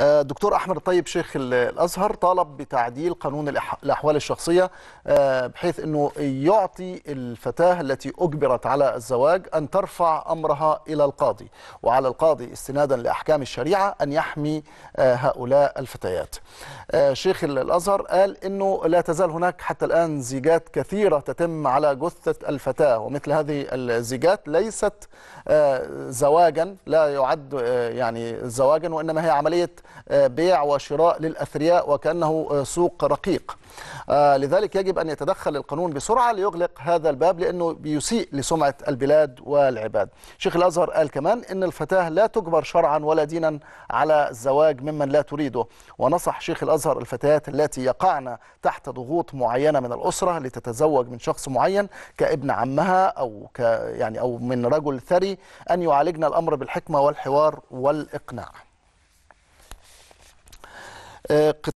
آه، دكتور احمد الطيب شيخ الازهر طالب بتعديل قانون الاحوال الشخصيه آه، بحيث انه يعطي الفتاه التي اجبرت على الزواج ان ترفع امرها الى القاضي وعلى القاضي استنادا لاحكام الشريعه ان يحمي آه، هؤلاء الفتيات. شيخ الازهر قال انه لا تزال هناك حتى الان زيجات كثيره تتم على جثه الفتاه ومثل هذه الزيجات ليست زواجا لا يعد يعني زواجا وانما هي عمليه آه، بيع وشراء للأثرياء وكأنه آه، سوق رقيق آه، لذلك يجب أن يتدخل القانون بسرعة ليغلق هذا الباب لأنه بيسيء لسمعة البلاد والعباد شيخ الأزهر قال كمان أن الفتاة لا تجبر شرعا ولا دينا على الزواج ممن لا تريده ونصح شيخ الأزهر الفتيات التي يقعن تحت ضغوط معينة من الأسرة لتتزوج من شخص معين كابن عمها أو, ك يعني أو من رجل ثري أن يعالجن الأمر بالحكمة والحوار والإقناع آه، قطاع